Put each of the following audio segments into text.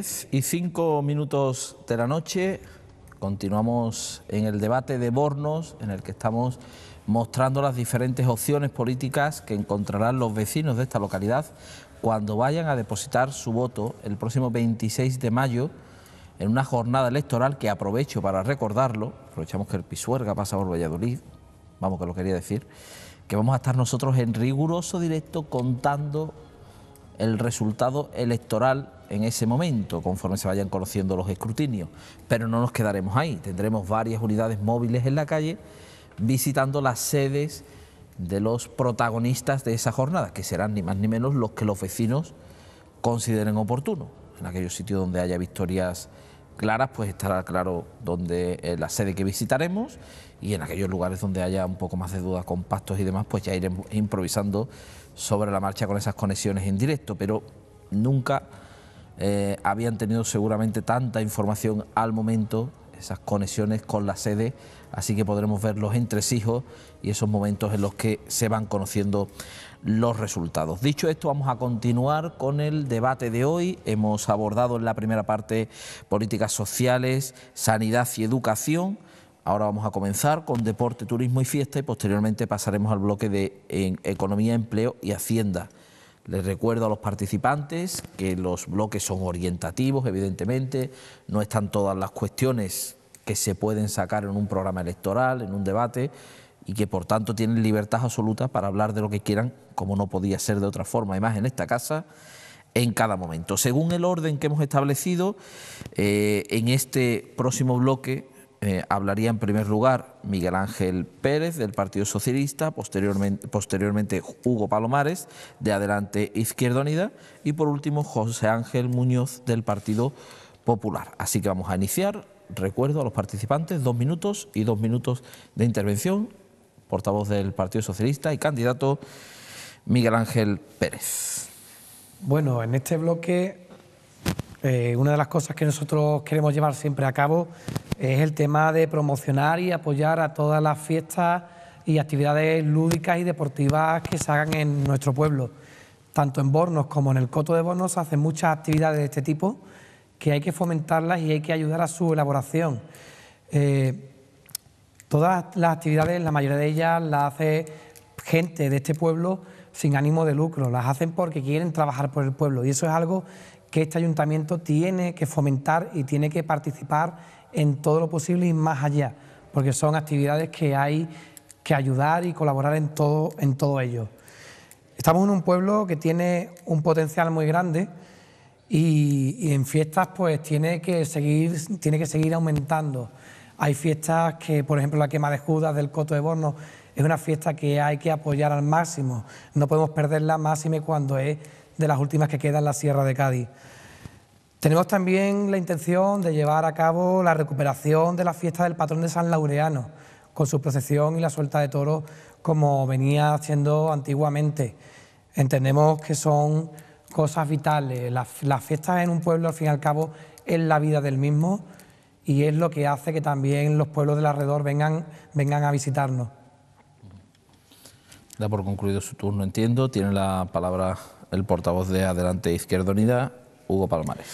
10 y 5 minutos de la noche. Continuamos en el debate de Bornos, en el que estamos mostrando las diferentes opciones políticas que encontrarán los vecinos de esta localidad cuando vayan a depositar su voto el próximo 26 de mayo en una jornada electoral que aprovecho para recordarlo, aprovechamos que el Pisuerga pasa por Valladolid, vamos que lo quería decir, que vamos a estar nosotros en riguroso directo contando el resultado electoral en ese momento, conforme se vayan conociendo los escrutinios. Pero no nos quedaremos ahí, tendremos varias unidades móviles en la calle visitando las sedes de los protagonistas de esa jornada, que serán ni más ni menos los que los vecinos consideren oportuno. En aquellos sitios donde haya victorias claras, pues estará claro dónde eh, la sede que visitaremos y en aquellos lugares donde haya un poco más de dudas con y demás, pues ya iremos improvisando sobre la marcha con esas conexiones en directo, pero nunca eh, habían tenido seguramente tanta información al momento, esas conexiones con la sede, así que podremos ver los entresijos y esos momentos en los que se van conociendo los resultados. Dicho esto, vamos a continuar con el debate de hoy. Hemos abordado en la primera parte políticas sociales, sanidad y educación. Ahora vamos a comenzar con deporte, turismo y fiesta y posteriormente pasaremos al bloque de economía, empleo y hacienda. Les recuerdo a los participantes que los bloques son orientativos, evidentemente, no están todas las cuestiones que se pueden sacar en un programa electoral, en un debate, y que por tanto tienen libertad absoluta para hablar de lo que quieran, como no podía ser de otra forma, y más en esta casa, en cada momento. Según el orden que hemos establecido, eh, en este próximo bloque eh, hablaría en primer lugar Miguel Ángel Pérez del Partido Socialista, posteriormente, posteriormente Hugo Palomares de Adelante Izquierda Unida y por último José Ángel Muñoz del Partido Popular. Así que vamos a iniciar. Recuerdo a los participantes dos minutos y dos minutos de intervención. Portavoz del Partido Socialista y candidato Miguel Ángel Pérez. Bueno, en este bloque eh, una de las cosas que nosotros queremos llevar siempre a cabo es el tema de promocionar y apoyar a todas las fiestas y actividades lúdicas y deportivas que se hagan en nuestro pueblo. Tanto en Bornos como en el Coto de Bornos se hacen muchas actividades de este tipo que hay que fomentarlas y hay que ayudar a su elaboración. Eh, todas las actividades, la mayoría de ellas las hace gente de este pueblo sin ánimo de lucro, las hacen porque quieren trabajar por el pueblo y eso es algo que este ayuntamiento tiene que fomentar y tiene que participar en todo lo posible y más allá, porque son actividades que hay que ayudar y colaborar en todo, en todo ello. Estamos en un pueblo que tiene un potencial muy grande y, en fiestas pues tiene que, seguir, tiene que seguir aumentando. Hay fiestas que, por ejemplo, la quema de Judas del Coto de Borno, es una fiesta que hay que apoyar al máximo. No podemos perderla máxime cuando es de las últimas que queda en la Sierra de Cádiz. Tenemos también la intención de llevar a cabo la recuperación de la fiesta del patrón de San Laureano, con su procesión y la suelta de toros como venía haciendo antiguamente. Entendemos que son cosas vitales. Las, fiestas en un pueblo, al fin y al cabo, es la vida del mismo y es lo que hace que también los pueblos del alrededor vengan, vengan a visitarnos. Da por concluido su turno, entiendo. Tiene la palabra el portavoz de Adelante Izquierda Unida, Hugo Palomares.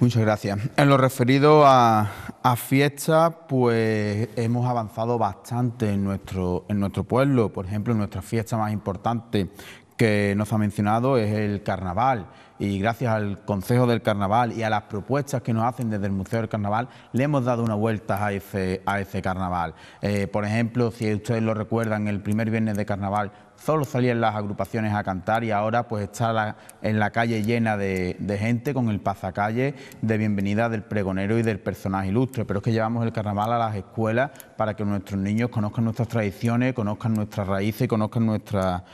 Muchas gracias. En lo referido a, a fiestas, pues hemos avanzado bastante en en nuestro pueblo. Por ejemplo, nuestra fiesta más importante que nos ha mencionado es el carnaval y gracias al Consejo del Carnaval y a las propuestas que nos hacen desde el Museo del Carnaval, le hemos dado una vuelta a ese, carnaval. Eh, por ejemplo, si ustedes lo recuerdan, el primer viernes de carnaval solo salían las agrupaciones a cantar y ahora pues está en la calle llena de, gente con el pasacalle de bienvenida del pregonero y del personaje ilustre, pero es que llevamos el carnaval a las escuelas para que nuestros niños conozcan nuestras tradiciones, conozcan nuestras raíces, conozcan nuestra,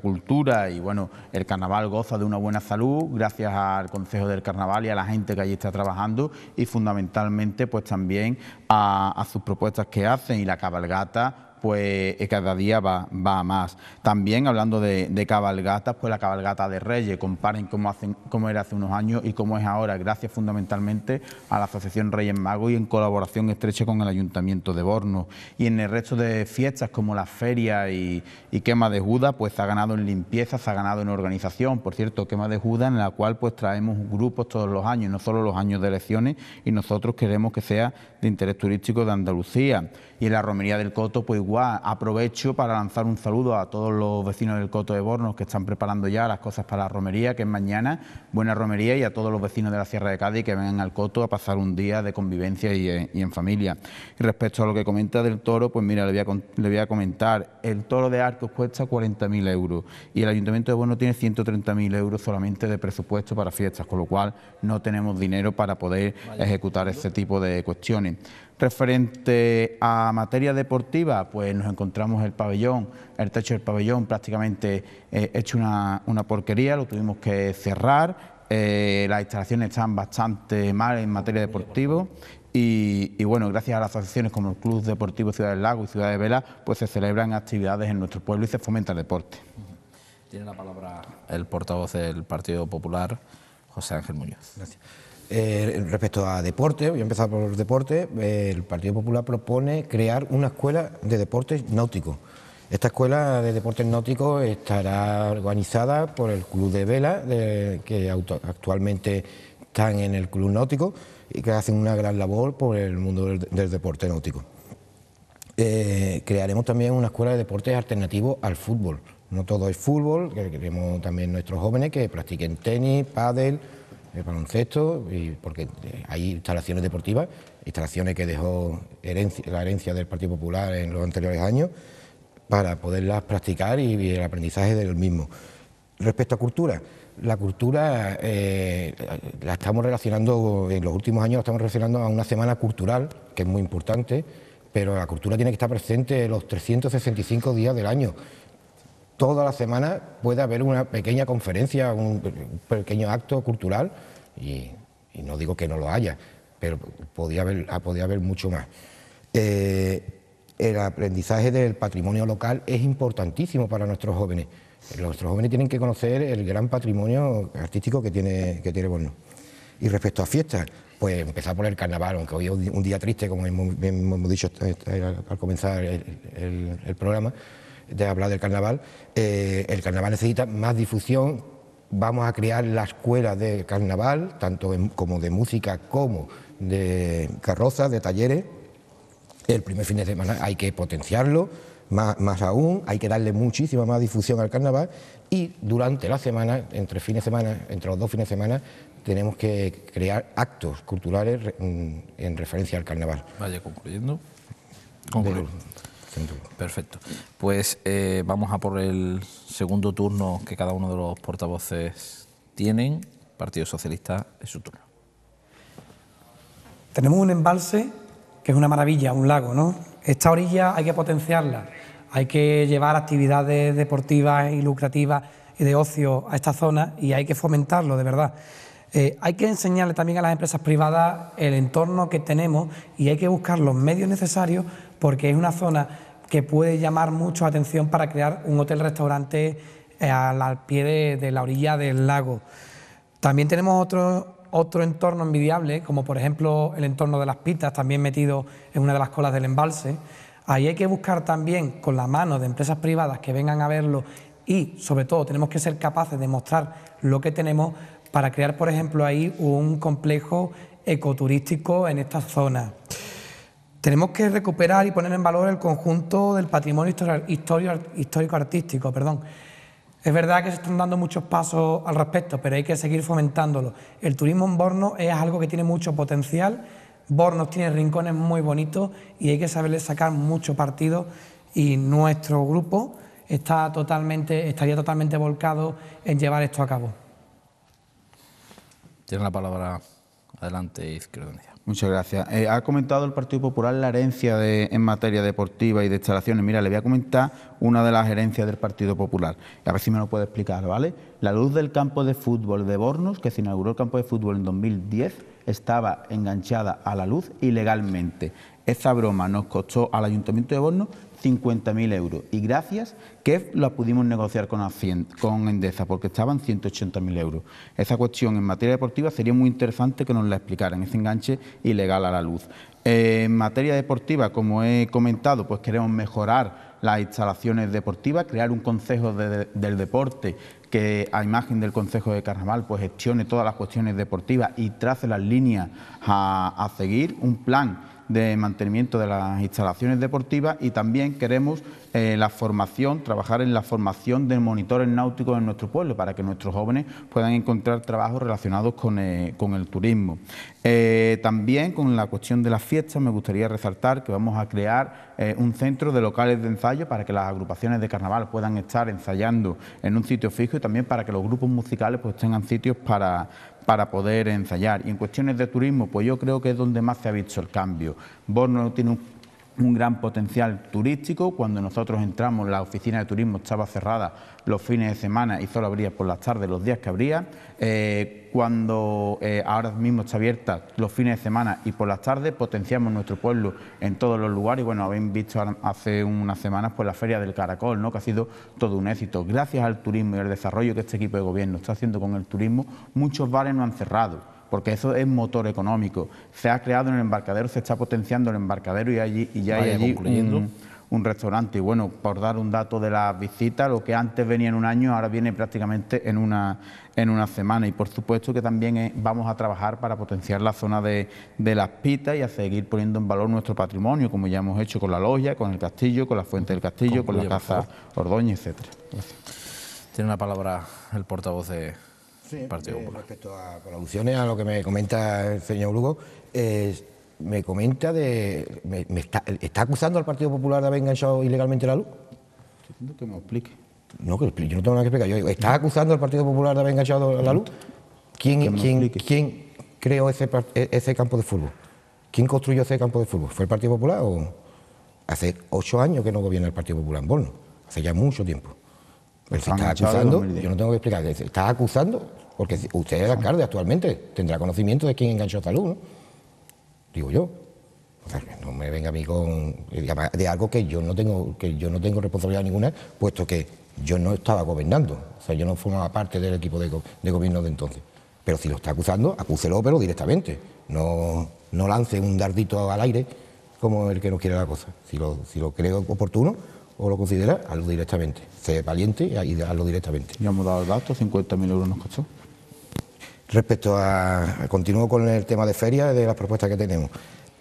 cultura y bueno, el carnaval goza de una buena salud gracias al Consejo del Carnaval y a la gente que allí está trabajando y fundamentalmente pues también a sus propuestas que hacen y la cabalgata pues cada día va, va más. También hablando de, cabalgatas, pues la cabalgata de Reyes, comparen cómo, hacen, era hace unos años y cómo es ahora, gracias fundamentalmente a la Asociación Reyes Magos y en colaboración estrecha con el Ayuntamiento de Borno. Y en el resto de fiestas como la feria y, Quema de Judas, pues se ha ganado en limpieza, se ha ganado en organización, por cierto, Quema de Judas en la cual pues traemos grupos todos los años, no solo los años de elecciones, y nosotros queremos que sea de interés turístico de Andalucía. Y en la romería del Coto, pues igual, aprovecho para lanzar un saludo a todos los vecinos del Coto de Bornos que están preparando ya las cosas para la romería, que es mañana, buena romería, y a todos los vecinos de la Sierra de Cádiz que vengan al Coto a pasar un día de convivencia y, en familia. Y respecto a lo que comenta del toro, pues mira, le voy a, le voy a comentar, el toro de Arcos cuesta 40.000 euros y el Ayuntamiento de Bornos tiene 130.000 euros solamente de presupuesto para fiestas, con lo cual no tenemos dinero para poder ejecutar este tipo de cuestiones. Referente a materia deportiva, pues nos encontramos el pabellón, el techo del pabellón prácticamente eh, hecho una, porquería, lo tuvimos que cerrar, eh, las instalaciones están bastante mal en materia deportiva y, y, bueno, gracias a las asociaciones como el Club Deportivo Ciudad del Lago y Ciudad de Vela, pues se celebran actividades en nuestro pueblo y se fomenta el deporte. Tiene la palabra el portavoz del Partido Popular, José Ángel Muñoz. Gracias. Eh, respecto a deporte, voy a empezar por los deportes, el Partido Popular propone crear una escuela de deportes náuticos. Esta escuela de deportes náuticos estará organizada por el Club de Vela, que actualmente están en el Club Náutico y que hacen una gran labor por el mundo del, deporte náutico. Eh, crearemos también una escuela de deportes alternativos al fútbol. No todo es fútbol, queremos también nuestros jóvenes que practiquen tenis, pádel, el baloncesto, y porque eh, hay instalaciones deportivas, instalaciones que dejó la herencia del Partido Popular en los anteriores años, para poderlas practicar y, el aprendizaje del mismo. Respecto a cultura, la cultura eh, la estamos relacionando, en los últimos años la estamos relacionando a una semana cultural, que es muy importante, pero la cultura tiene que estar presente los 365 días del año toda la semana puede haber una pequeña conferencia, un pequeño acto cultural, y, no digo que no lo haya, pero podía haber, podía haber mucho más. Eh, el aprendizaje del patrimonio local es importantísimo para nuestros jóvenes. Nuestros jóvenes tienen que conocer el gran patrimonio artístico que tiene, que tiene Borno. Y respecto a fiestas, pues empezar por el carnaval, aunque hoy es un día triste, como hemos, dicho eh, al comenzar el programa, de hablar del carnaval, eh, el carnaval necesita más difusión. Vamos a crear la escuela de carnaval, tanto como de música como de carrozas, de talleres. El primer fin de semana hay que potenciarlo, más, aún, hay que darle muchísima más difusión al carnaval y durante la semana, entre fines de semana, entre los dos fines de semana, tenemos que crear actos culturales en, mm, en referencia al carnaval. Vaya concluyendo. concluyendo. Perfecto. Pues eh, vamos a por el segundo turno que cada uno de los portavoces tienen. Partido Socialista es su turno. Tenemos un embalse que es una maravilla, un lago, ¿no? Esta orilla hay que potenciarla, hay que llevar actividades deportivas y lucrativas y de ocio a esta zona y hay que fomentarlo, de verdad. Eh, hay que enseñarle también a las empresas privadas el entorno que tenemos y hay que buscar los medios necesarios porque es una zona que puede llamar mucho atención para crear un hotel-restaurante eh, al, pie de, la orilla del lago. También tenemos otro, otro entorno envidiable, como por ejemplo el entorno de las pitas, también metido en una de las colas del embalse. Ahí hay que buscar también con la mano de empresas privadas que vengan a verlo y sobre todo tenemos que ser capaces de mostrar lo que tenemos para crear, por ejemplo, ahí un complejo ecoturístico en esta zona. Tenemos que recuperar y poner en valor el conjunto del patrimonio histórico-artístico. Perdón. Es verdad que se están dando muchos pasos al respecto, pero hay que seguir fomentándolo. El turismo en Borno es algo que tiene mucho potencial. Borno tiene rincones muy bonitos y hay que saberle sacar mucho partido y nuestro grupo está totalmente, estaría totalmente volcado en llevar esto a cabo. Tiene la palabra adelante, Izquierda Muchas gracias. Eh, ha comentado el Partido Popular la herencia de, en materia deportiva y de instalaciones. Mira, le voy a comentar una de las herencias del Partido Popular. A ver si me lo puede explicar, ¿vale? La luz del campo de fútbol de Bornos, que se inauguró el campo de fútbol en 2010, estaba enganchada a la luz ilegalmente. Esa broma nos costó al Ayuntamiento de Bornos 50.000 euros. Y gracias que la pudimos negociar con, con Endesa, porque estaban 180.000 euros. Esa cuestión en materia deportiva sería muy interesante que nos la explicaran, ese enganche ilegal a la luz. en materia deportiva, como he comentado, pues queremos mejorar las instalaciones deportivas, crear un consejo del deporte que a imagen del Consejo de Carnaval pues gestione todas las cuestiones deportivas y trace las líneas a seguir, un plan de mantenimiento de las instalaciones deportivas y también queremos eh, la formación, trabajar en la formación de monitores náuticos en nuestro pueblo para que nuestros jóvenes puedan encontrar trabajos relacionados con, eh, el turismo. Eh, también con la cuestión de las fiestas me gustaría resaltar que vamos a crear un centro de locales de ensayo para que las agrupaciones de carnaval puedan estar ensayando en un sitio fijo y también para que los grupos musicales pues tengan sitios para para poder ensayar. Y en cuestiones de turismo, pues yo creo que es donde más se ha visto el cambio. Borno tiene un un gran potencial turístico. Cuando nosotros entramos, la oficina de turismo estaba cerrada los fines de semana y solo abría por las tardes, los días que abría. Eh, cuando eh, ahora mismo está abierta los fines de semana y por las tardes, potenciamos nuestro pueblo en todos los lugares. ...y Bueno, habéis visto hace unas semanas pues, la Feria del Caracol, ¿no? que ha sido todo un éxito. Gracias al turismo y al desarrollo que este equipo de gobierno está haciendo con el turismo, muchos bares no han cerrado porque eso es motor económico. Se ha creado en el embarcadero, se está potenciando el embarcadero y, allí, y ya hay allí un, restaurante. Y bueno, por dar un dato de las visita, lo que antes venía en un año, ahora viene prácticamente en una, en una semana. Y por supuesto que también vamos a trabajar para potenciar la zona de, de las pitas y a seguir poniendo en valor nuestro patrimonio, como ya hemos hecho con la loya, con el castillo, con la fuente del castillo, con la casa Ordoña, etcétera. Tiene una palabra el portavoz de Sí, eh, respecto a colaboraciones, a lo que me comenta el señor Lugo, me comenta de. está, acusando al Partido Popular de haber enganchado ilegalmente la luz? Estoy que me explique. No, que yo no tengo nada que explicar. ¿Está acusando al Partido Popular de haber enganchado la luz? ¿Quién, quién, creó ese, e, ese campo de fútbol? ¿Quién construyó ese campo de fútbol? ¿Fue el Partido Popular o.? Hace ocho años que no gobierna el Partido Popular en Borno, hace ya mucho tiempo. Pero si está acusando, yo no tengo que explicar, está acusando, porque usted es alcalde actualmente, tendrá conocimiento de quién enganchó a Salud, ¿no? Digo yo. O sea, no me venga a mí con eh, de algo que yo no tengo, que yo no tengo responsabilidad ninguna, puesto que yo no estaba gobernando. O sea, yo no formaba parte del equipo de, gobierno de entonces. Pero si lo está acusando, acúselo, pero directamente. No, no lance un dardito al aire como el que no quiere la cosa. Si lo, si lo creo oportuno, o lo considera, hazlo directamente. Sé valiente y hazlo directamente. Ya hemos dado el dato, 50.000 euros nos costó. Respecto a. Continúo con el tema de ferias, de las propuestas que tenemos.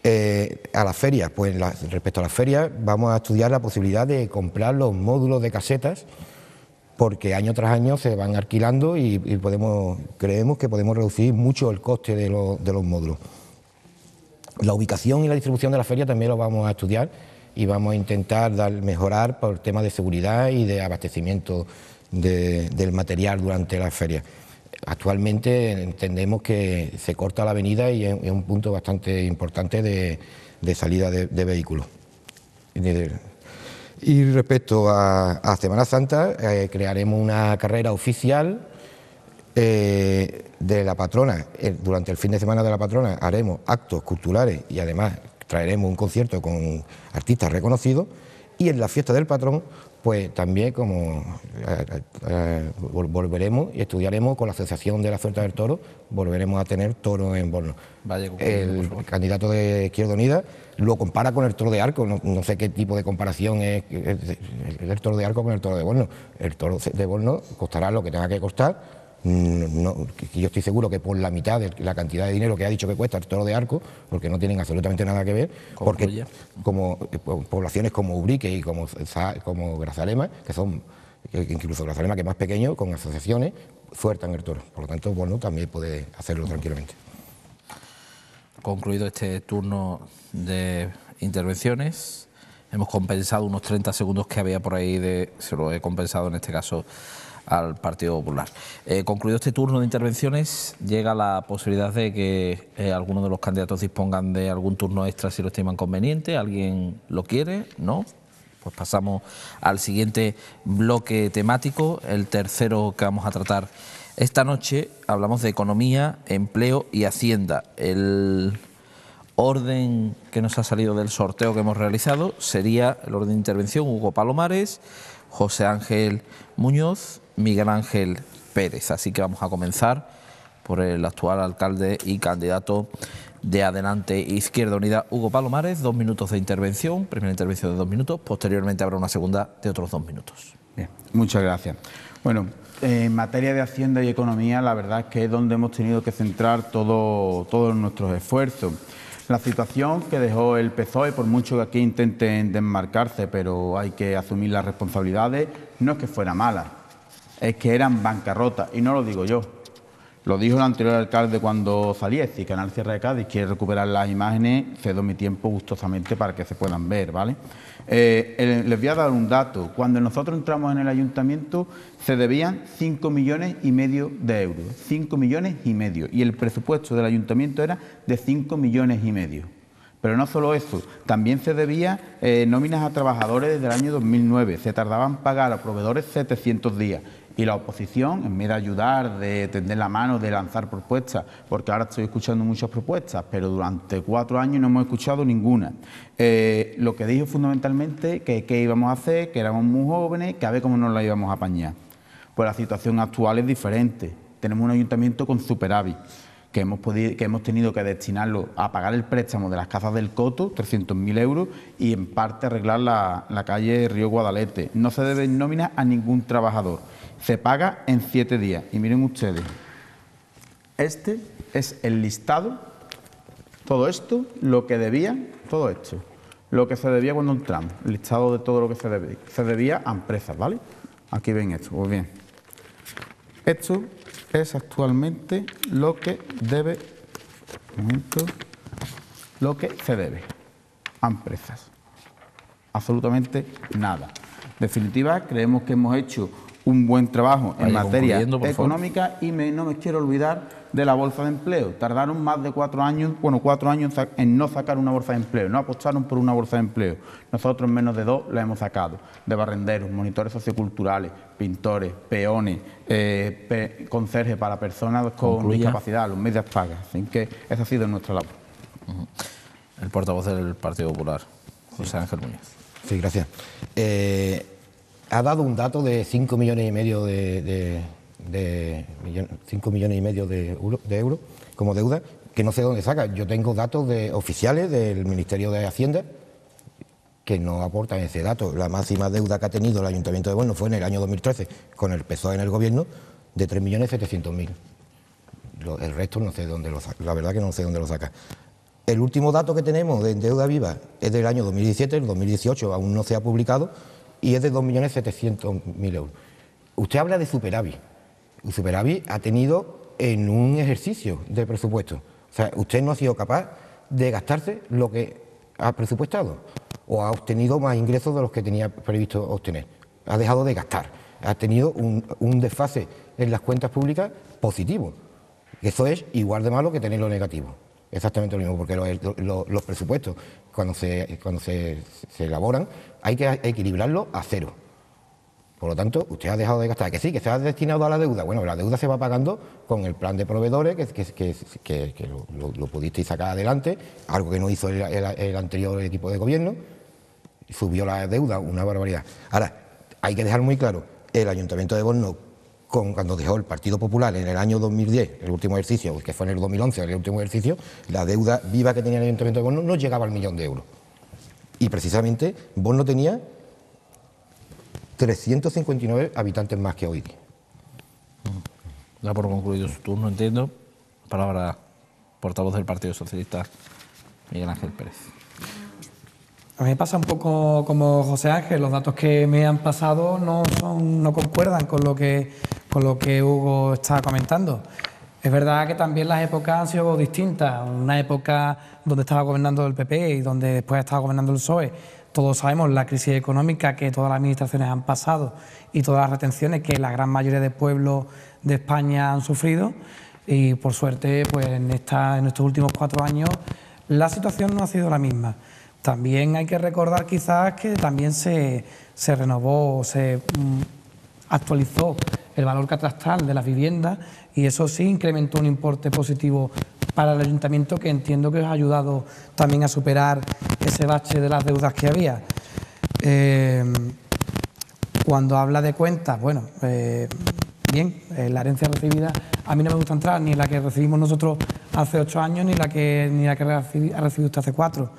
Eh, a las ferias, pues respecto a las ferias, vamos a estudiar la posibilidad de comprar los módulos de casetas, porque año tras año se van alquilando y, podemos, creemos que podemos reducir mucho el coste de, de los módulos. La ubicación y la distribución de la feria también lo vamos a estudiar y vamos a intentar dar, mejorar por tema de seguridad y de abastecimiento del material durante la feria. Actualmente entendemos que se corta la avenida y es, un punto bastante importante de, salida de, vehículos. Y respecto a, Semana Santa, eh, crearemos una carrera oficial eh, de la patrona. Eh, durante el fin de semana de la patrona haremos actos culturales y además traeremos un concierto con artistas reconocidos y en la fiesta del patrón pues también como eh, eh, volveremos y estudiaremos con la Asociación de la suerte del Toro, volveremos a tener toro en Borno. el candidato de Izquierda Unida lo compara con el toro de arco, no, sé qué tipo de comparación es el, el, toro de arco con el toro de Borno. El toro de Borno costará lo que tenga que costar, Mm, yo estoy seguro que por la mitad de la cantidad de dinero que ha dicho que cuesta el toro de arco, porque no tienen absolutamente nada que ver, porque como eh, poblaciones como Ubrique y como, como Grazalema, que son incluso Grazalema que es más pequeño, con asociaciones, sueltan el toro. Por lo tanto, bueno, también puede hacerlo tranquilamente. Concluido este turno de intervenciones, hemos compensado unos 30 segundos que había por ahí, de, se lo he compensado en este caso al Partido Popular. Eh, concluido este turno de intervenciones, llega la posibilidad de que eh, algunos de los candidatos dispongan de algún turno extra si lo estiman conveniente. ¿Alguien lo quiere? ¿No? Pues pasamos al siguiente bloque temático, el tercero que vamos a tratar esta noche. Hablamos de economía, empleo y hacienda. El orden que nos ha salido del sorteo que hemos realizado sería el orden de intervención Hugo Palomares, José Ángel Muñoz, Miguel Ángel Pérez. Así que vamos a comenzar por el actual alcalde y candidato de Adelante Izquierda Unida, Hugo Palomares. Dos minutos de intervención, primera intervención de dos minutos, posteriormente habrá una segunda de otros dos minutos. Bien, muchas gracias. Bueno, en materia de Hacienda y Economía, la verdad es que es donde hemos tenido que centrar todo, todos nuestros esfuerzos. La situación que dejó el PSOE, por mucho que aquí intenten desmarcarse, pero hay que asumir las responsabilidades, no es que fuera mala es que eran bancarrotas... y no lo digo yo. Lo dijo el anterior alcalde cuando salí, si Canal Sierra de Cádiz quiere recuperar las imágenes, cedo mi tiempo gustosamente para que se puedan ver, ¿vale? Eh, les voy a dar un dato. Cuando nosotros entramos en el ayuntamiento se debían 5 millones y medio de euros, 5 millones y medio, y el presupuesto del ayuntamiento era de 5 millones y medio. Pero no solo eso, también se debía eh, nóminas a trabajadores desde el año 2009, se tardaban pagar a proveedores 700 días y la oposición, en vez de ayudar, de tender la mano, de lanzar propuestas, porque ahora estoy escuchando muchas propuestas, pero durante cuatro años no hemos escuchado ninguna. Eh, lo que dijo fundamentalmente que qué íbamos a hacer, que éramos muy jóvenes, que a ver cómo nos la íbamos a apañar. Pues la situación actual es diferente. Tenemos un ayuntamiento con superávit. Que hemos, que hemos, tenido que destinarlo a pagar el préstamo de las casas del Coto, 300.000 euros, y en parte arreglar la, la calle Río Guadalete. No se deben nóminas a ningún trabajador se paga en siete días. Y miren ustedes, este es el listado, todo esto, lo que debía, todo esto, lo que se debía cuando entramos, listado de todo lo que se debía, se debía a empresas, ¿vale? Aquí ven esto, pues bien. Esto es actualmente lo que debe, momento, lo que se debe a empresas. Absolutamente nada. En definitiva, creemos que hemos hecho un buen trabajo en materia económica y no me quiero olvidar de la bolsa de empleo. Tardaron más de cuatro años, bueno, cuatro años en no sacar una bolsa de empleo, no apostaron por una bolsa de empleo. Nosotros en menos de dos la hemos sacado, de barrenderos, monitores socioculturales, pintores, peones, eh, conserjes para personas con discapacidad, los medios pagas. Así que esa ha sido nuestra labor. El portavoz del Partido Popular, José Ángel Muñoz. Sí, gracias. Eh, ha dado un dato de 5 millones y medio de, millones y medio de euros como deuda, que no sé dónde saca. Yo tengo datos de oficiales del Ministerio de Hacienda que no aportan ese dato. La máxima deuda que ha tenido el Ayuntamiento de Bueno fue en el año 2013, con el PSOE en el gobierno, de 3.700.000. El resto no sé dónde lo saca, la verdad que no sé dónde lo saca. El último dato que tenemos de deuda viva es del año 2017, el 2018 aún no se ha publicado, y es de 2.700.000 euros. Usted habla de superávit. El superávit ha tenido en un ejercicio de presupuesto. O sea, usted no ha sido capaz de gastarse lo que ha presupuestado o ha obtenido más ingresos de los que tenía previsto obtener. Ha dejado de gastar. Ha tenido un, desfase en las cuentas públicas positivo. Eso es igual de malo que tener lo negativo. Exactamente lo mismo, porque los presupuestos cuando se, cuando se, elaboran, hay que equilibrarlo a cero. Por lo tanto, usted ha dejado de gastar. Que sí, que se ha destinado a la deuda. Bueno, la deuda se va pagando con el plan de proveedores que, lo, pudisteis sacar adelante, algo que no hizo el, anterior equipo de gobierno. Subió la deuda, una barbaridad. Ahora, hay que dejar muy claro, el Ayuntamiento de Borno cuando dejó el Partido Popular en el año 2010, el último ejercicio, que fue en el 2011, el último ejercicio, la deuda viva que tenía el Ayuntamiento de Bono no llegaba al millón de euros. Y precisamente Bono tenía 359 habitantes más que hoy por concluido su turno, entiendo. Palabra portavoz del Partido Socialista, Miguel Ángel Pérez. A mí me pasa un poco como José Ángel, los datos que me han pasado no, no concuerdan con lo que con lo que Hugo estaba comentando. Es verdad que también las épocas han sido distintas. Una época donde estaba gobernando el PP y donde después estaba gobernando el PSOE. Todos sabemos la crisis económica que todas las administraciones han pasado y todas las retenciones que la gran mayoría de pueblos de España han sufrido. Y por suerte, pues en, en estos últimos cuatro años la situación no ha sido la misma. También hay que recordar quizás que también se, se renovó, se mm, actualizó el valor catastral de las viviendas y eso sí incrementó un importe positivo para el ayuntamiento que entiendo que os ha ayudado también a superar ese bache de las deudas que había. Eh, cuando habla de cuentas, bueno, eh, bien, eh, la herencia recibida a mí no me gusta entrar ni la que recibimos nosotros hace ocho años ni la que ni la que ha recibido usted hace cuatro.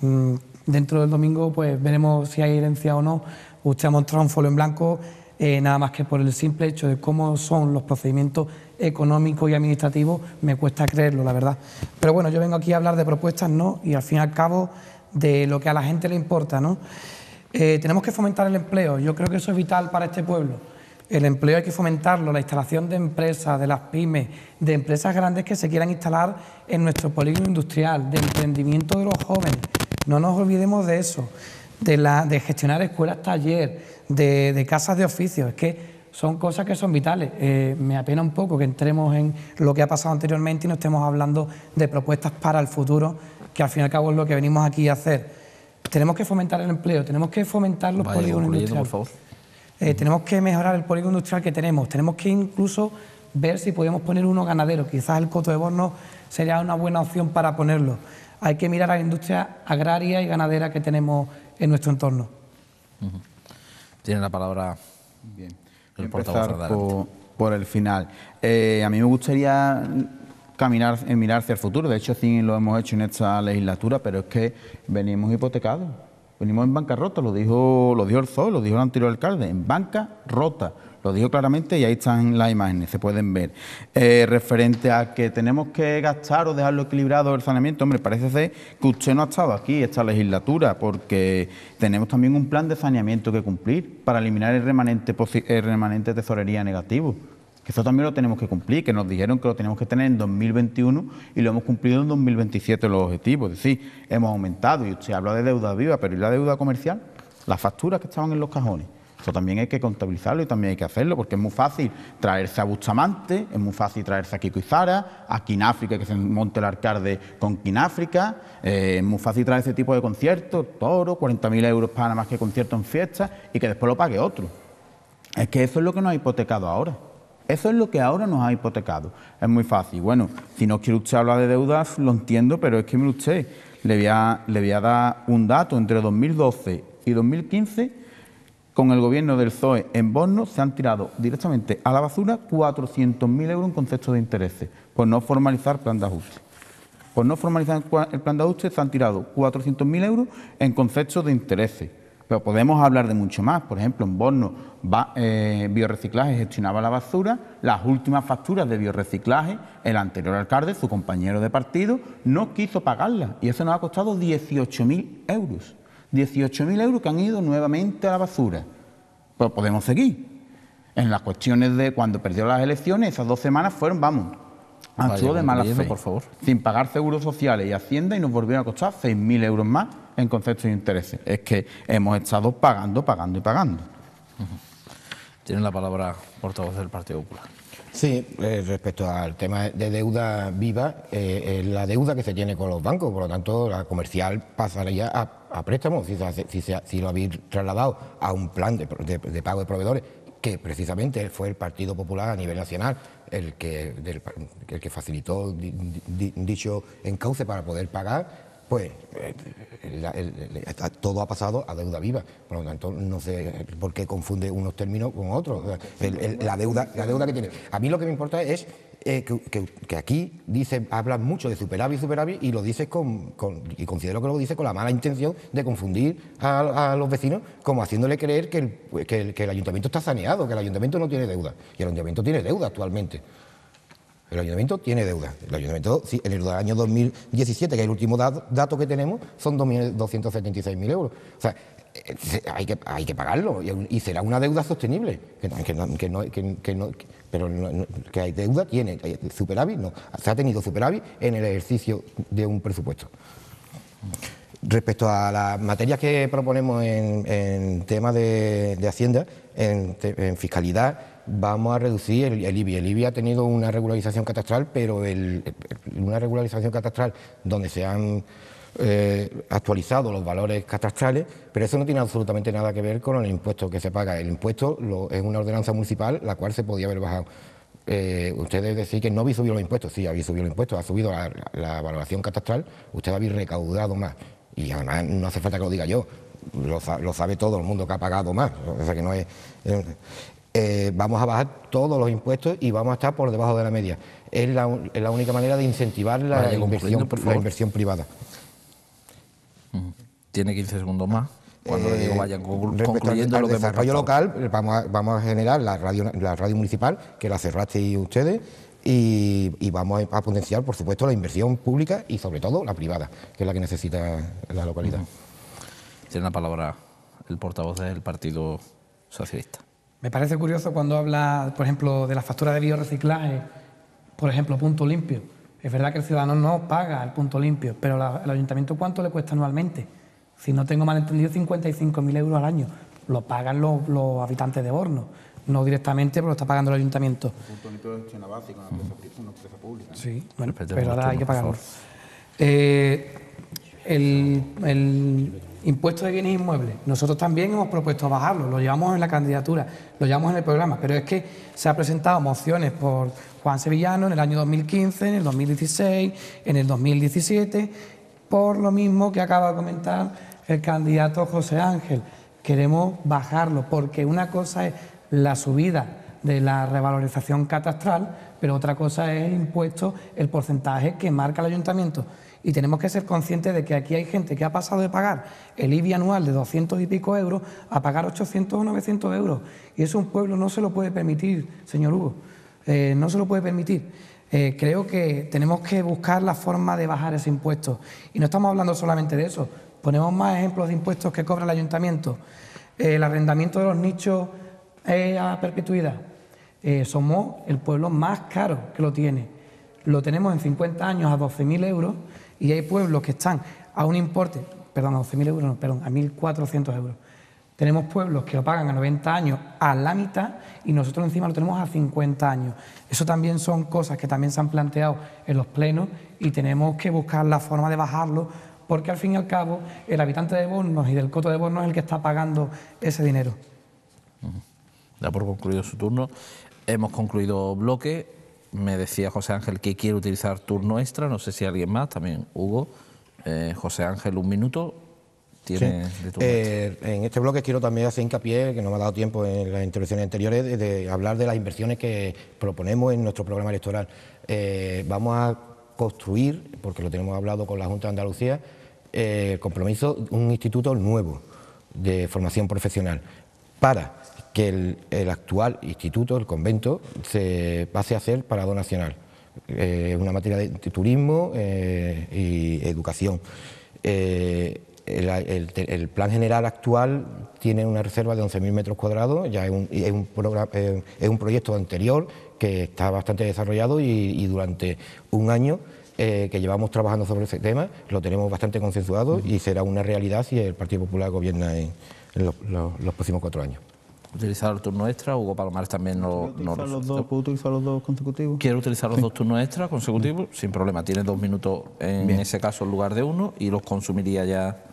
Mm, dentro del domingo pues veremos si hay herencia o no. Usted ha mostrado un folio en blanco eh, nada más que por el simple hecho de cómo son los procedimientos económicos y administrativos, me cuesta creerlo, la verdad. Pero bueno, yo vengo aquí a hablar de propuestas, ¿no? Y al fin y al cabo de lo que a la gente le importa, ¿no? Eh, tenemos que fomentar el empleo, yo creo que eso es vital para este pueblo. El empleo hay que fomentarlo, la instalación de empresas, de las pymes, de empresas grandes que se quieran instalar en nuestro polígono industrial, de emprendimiento de los jóvenes. No nos olvidemos de eso, de, la, de gestionar escuelas taller, de, casas de oficio. Es que son cosas que son vitales. Eh, me apena un poco que entremos en lo que ha pasado anteriormente y no estemos hablando de propuestas para el futuro, que al fin y al cabo es lo que venimos aquí a hacer. Tenemos que fomentar el empleo, tenemos que fomentar los polígonos industriales. Eh, tenemos que mejorar el polígono industrial que tenemos, tenemos que incluso ver si podemos poner uno ganadero. Quizás el coto de Borno sería una buena opción para ponerlo. Hay que mirar a la industria agraria y ganadera que tenemos en nuestro entorno. Tiene la palabra. Bien. por, por, el final. Eh, a mí me gustaría caminar, en eh, mirar hacia el futuro. De hecho, sí lo hemos hecho en esta legislatura, pero es que venimos hipotecados. Venimos en bancarrota, lo dijo, lo dijo el zoo, lo dijo el anterior alcalde, en rota. Lo digo claramente y ahí están las imágenes, se pueden ver. Eh, referente a que tenemos que gastar o dejarlo equilibrado el saneamiento, hombre, parece ser que usted no ha estado aquí esta legislatura, porque tenemos también un plan de saneamiento que cumplir para eliminar el remanente, el remanente tesorería negativo. Que eso también lo tenemos que cumplir, que nos dijeron que lo tenemos que tener en 2021 y lo hemos cumplido en 2027 los objetivos. Es decir, hemos aumentado, y usted habla de deuda viva, pero ¿y la deuda comercial? Las facturas que estaban en los cajones. Eso también hay que contabilizarlo y también hay que hacerlo, porque es muy fácil traerse a Bustamante, es muy fácil traerse a Kiko Izara, a Kináfrica, que se monte el alcalde con Kináfrica, eh, es muy fácil traer ese tipo de conciertos, toro, 40.000 euros para nada más que concierto en fiesta y que después lo pague otro. Es que eso es lo que nos ha hipotecado ahora. Eso es lo que ahora nos ha hipotecado. Es muy fácil. Bueno, si no quiere usted hablar de deudas, lo entiendo, pero es que me usted, le le voy a dar un dato. Entre 2012 y 2015 con el gobierno del ZOE en Borno se han tirado directamente a la basura 400.000 euros en concepto de intereses por no formalizar plan de ajuste. Por no formalizar el plan de ajuste se han tirado 400.000 euros en concepto de intereses. Pero podemos hablar de mucho más. Por ejemplo, en Borno va, eh, Bioreciclaje gestionaba la basura, las últimas facturas de Bioreciclaje, el anterior alcalde, su compañero de partido, no quiso pagarlas y eso nos ha costado 18.000 euros. 18.000 euros que han ido nuevamente a la basura. Pero pues podemos seguir. En las cuestiones de cuando perdió las elecciones, esas dos semanas fueron, vamos, ah, actuó de mala fe, por favor. Sin pagar seguros sociales y Hacienda y nos volvieron a costar 6.000 euros más en conceptos de intereses. Es que hemos estado pagando, pagando y pagando. Tiene la palabra portavoz del Partido Popular. Sí, eh, respecto al tema de deuda viva, eh, la deuda que se tiene con los bancos, por lo tanto, la comercial pasaría a a préstamo, si, si, lo habéis trasladado a un plan de, pago de proveedores, que precisamente fue el Partido Popular a nivel nacional el que, el que facilitó dicho encauce para poder pagar pues eh, todo ha pasado a deuda viva. Por lo tanto, no sé por qué confunde unos términos con otros. la, deuda, la deuda que tiene. A mí lo que me importa es eh, que, aquí dice, hablan mucho de superávit, superávit, y lo dices con, y considero que lo dices con la mala intención de confundir a, los vecinos como haciéndole creer que el ayuntamiento está saneado, que el ayuntamiento no tiene deuda. Y el ayuntamiento tiene deuda actualmente. El ayuntamiento tiene deuda. El ayuntamiento, en el año 2017, que es el último dato que tenemos, son 2.276.000 euros. O sea, eh, eh, hay que, hay que pagarlo y será una deuda sostenible. Que, no, que, pero que hay deuda, tiene. Superávit no. Se ha tenido superávit en el ejercicio de un presupuesto. Respecto a las materias que proponemos en, tema de, Hacienda, en fiscalidad, vamos a reducir el, IBI. El IBI ha tenido una regularización catastral, pero el, una regularización catastral donde se han eh, actualizado los valores catastrales, pero eso no tiene absolutamente nada que ver con el impuesto que se paga. El impuesto lo, es una ordenanza municipal la cual se podía haber bajado. Eh, usted debe decir que no había subido los impuestos, sí, había subido los impuestos, ha subido la, valoración catastral, usted había recaudado más. Y además no hace falta que lo diga yo, lo, sabe todo el mundo que ha pagado más. O sea que no es. Eh, eh, vamos a bajar todos los impuestos y vamos a estar por debajo de la media. Es la, única manera de incentivar la, inversión, privada. Mm. Tiene 15 segundos más. Cuando le digo eh, vayan concluyendo lo que desarrollo local, eh, vamos a, vamos a generar la radio, la radio municipal, que la cerrasteis ustedes, y, vamos a potenciar, por supuesto, la inversión pública y, sobre todo, la privada, que es la que necesita la localidad. Mm. Tiene la palabra el portavoz del Partido Socialista. Me parece curioso cuando habla, por ejemplo, de la factura de bioreciclaje, por ejemplo, punto limpio. Es verdad que el ciudadano no paga el punto limpio, pero al ayuntamiento cuánto le cuesta anualmente. Si no tengo malentendido, entendido, 55.000 euros al año. Lo pagan los, habitantes de horno, no directamente, pero lo está pagando el ayuntamiento. punto de china básica, una empresa, una pública. Sí, bueno, pero ahora hay que pagar eh, el, Impuesto de bienes inmuebles. Nosotros también hemos propuesto bajarlo, lo llevamos en la candidatura, lo llevamos en el programa, pero es que se han presentado mociones por Juan Sevillano en el año 2015, en el 2016, en el 2017, por lo mismo que acaba de comentar el candidato José Ángel. Queremos bajarlo, porque una cosa es la subida de la revalorización catastral, pero otra cosa es impuesto, el porcentaje que marca el ayuntamiento. Y tenemos que ser conscientes de que aquí hay gente que ha pasado de pagar el IBI anual de 200 y pico euros a pagar 800 o 900 euros. Y eso un pueblo no se lo puede permitir, señor Hugo. Eh, no se lo puede permitir. Eh, creo que tenemos que buscar la forma de bajar ese impuesto. Y no estamos hablando solamente de eso. Ponemos más ejemplos de impuestos que cobra el ayuntamiento. Eh, el arrendamiento de los nichos a perpetuidad. somos el pueblo más caro que lo tiene. Lo tenemos en 50 años a 12.000 euros y hay pueblos que están a un importe, perdón, a 12.000 euros, perdón, a 1.400 euros. Tenemos pueblos que lo pagan a 90 años a la mitad y nosotros encima lo tenemos a 50 años. Eso también son cosas que también se han planteado en los plenos y tenemos que buscar la forma de bajarlo porque al fin y al cabo el habitante de Bornos y del Coto de Bornos es el que está pagando ese dinero. Ya por concluido su turno, hemos concluido bloque me decía José Ángel que quiere utilizar turno extra, no sé si alguien más, también Hugo, eh, José Ángel, un minuto. Tiene de eh, en este bloque quiero también hacer hincapié, que no me ha dado tiempo en las intervenciones anteriores, de, hablar de las inversiones que proponemos en nuestro programa electoral. Eh, vamos a construir, porque lo tenemos hablado con la Junta de Andalucía, el compromiso, un instituto nuevo de formación profesional para que el, actual instituto, el convento, se pase a ser parado nacional. Es eh, una materia de, turismo eh, y educación. Eh, el, plan general actual tiene una reserva de 11.000 metros cuadrados, ya es un, es un, proyecto anterior que está bastante desarrollado y, durante un año que llevamos trabajando sobre ese tema, lo tenemos bastante consensuado y será una realidad si el Partido Popular gobierna en, los próximos cuatro años utilizar el turno extra, Hugo Palomares también no, lo... Los dos, utilizar los dos consecutivos? Quiero utilizar los dos turnos extra consecutivos, sin problema. Tiene dos minutos en ese caso en lugar de uno y los consumiría ya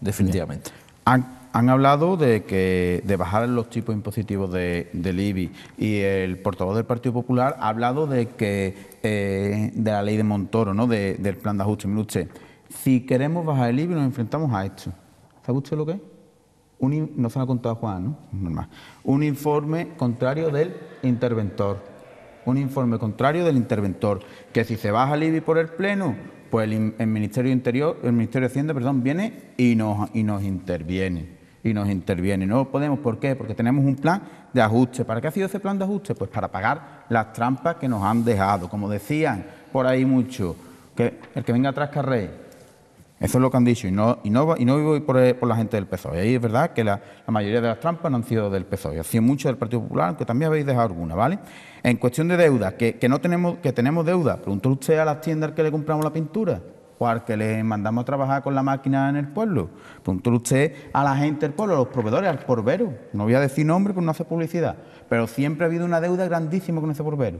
definitivamente. Han, hablado de que de bajar los tipos impositivos de, del IBI y el portavoz del Partido Popular ha hablado de que eh, de la ley de Montoro, ¿no? del plan de ajuste. Mire si queremos bajar el IBI nos enfrentamos a esto. ¿Sabe usted lo que es? no se me ha contado Juan, ¿no? Un informe contrario del interventor. Un informe contrario del interventor. Que si se baja el por el Pleno, pues el, Ministerio Interior, el Ministerio de Hacienda, perdón, viene y nos, y nos interviene. Y nos interviene. No podemos, ¿por qué? Porque tenemos un plan de ajuste. ¿Para qué ha sido ese plan de ajuste? Pues para pagar las trampas que nos han dejado. Como decían por ahí mucho, que el que venga atrás Carrey. Eso es lo que han dicho y no, y no, y no voy por, eh, por, la gente del PSOE. Ahí es verdad que la, mayoría de las trampas no han sido del PSOE, han sido mucho del Partido Popular, aunque también habéis dejado alguna, ¿vale? En cuestión de deuda, que, no tenemos, que tenemos deuda, preguntó usted a las tiendas que le compramos la pintura o al que le mandamos a trabajar con la máquina en el pueblo. Preguntó usted a la gente del pueblo, a los proveedores, al porvero. No voy a decir nombre porque no hace publicidad, pero siempre ha habido una deuda grandísima con ese porvero.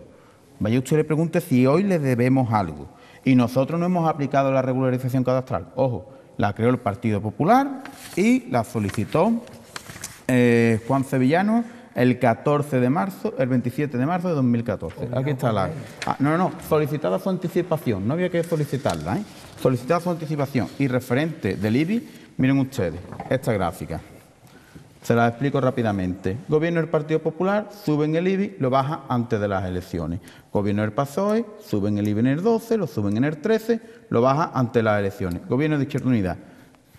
Vaya usted le pregunte si hoy le debemos algo. Y nosotros no hemos aplicado la regularización cadastral. Ojo, la creó el Partido Popular y la solicitó eh, Juan Sevillano el 14 de marzo, el 27 de marzo de 2014. Aquí está la... Ah, no, no, solicitada su anticipación, no había que solicitarla, ¿eh? Solicitada su anticipación y referente del IBI, miren ustedes, esta gráfica. Se las explico rápidamente. gobierno del Partido Popular suben el IBI, lo baja antes de las elecciones. gobierno del PSOE suben el IBI en el 12, lo suben en el 13, lo baja antes de las elecciones. gobierno de Izquierda Unida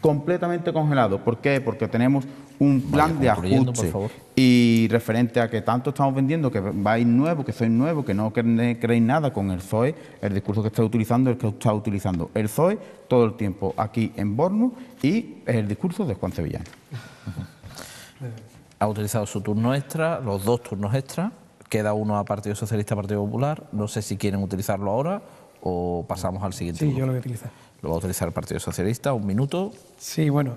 completamente congelado. ¿Por qué? Porque tenemos un plan de ajuste y referente a que tanto estamos vendiendo, que vais nuevo, que sois nuevo, que no creéis nada con el PSOE, el discurso que está utilizando, el que está utilizando el PSOE todo el tiempo aquí en Borno y el discurso de Juan Sevilla. Ha utilizado su turno extra, los dos turnos extra. Queda uno a Partido Socialista, Partido Popular. No sé si quieren utilizarlo ahora o pasamos al siguiente. turno. Sí, yo lo voy a utilizar. Lo va a utilizar el Partido Socialista, un minuto. Sí, bueno,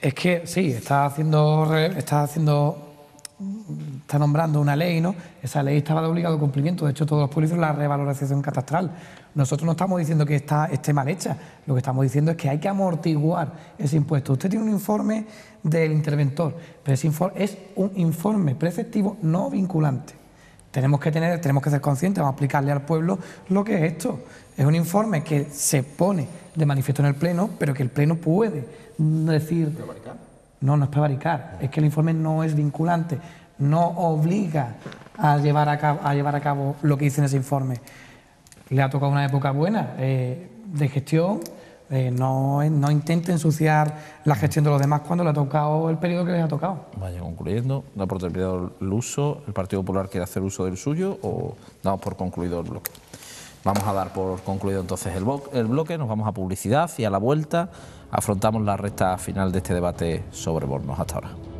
es que sí, está haciendo, está haciendo está nombrando una ley, ¿no? Esa ley estaba de obligado cumplimiento. De hecho, todos los pueblos hicieron la revalorización catastral. Nosotros no estamos diciendo que está, esté mal hecha. Lo que estamos diciendo es que hay que amortiguar ese impuesto. Usted tiene un informe del interventor, pero ese informe es un informe preceptivo no vinculante. Tenemos que, tener, tenemos que ser conscientes, vamos a explicarle al pueblo lo que es esto. Es un informe que se pone de manifiesto en el Pleno, pero que el Pleno puede decir... No, no es prevaricar, es que el informe no es vinculante, no obliga a llevar a cabo, lo que dice en ese informe. Le ha tocado una época buena eh, de gestión, eh, no, no intente ensuciar la gestión de los demás cuando le ha tocado el periodo que les ha tocado. Vaya, concluyendo, ¿da por terminado el uso? ¿El Partido Popular quiere hacer uso del suyo o damos por concluido el bloque? Vamos a dar por concluido entonces el, bloque, nos vamos a publicidad y a la vuelta afrontamos la recta final de este debate sobre Bornos. Hasta ahora.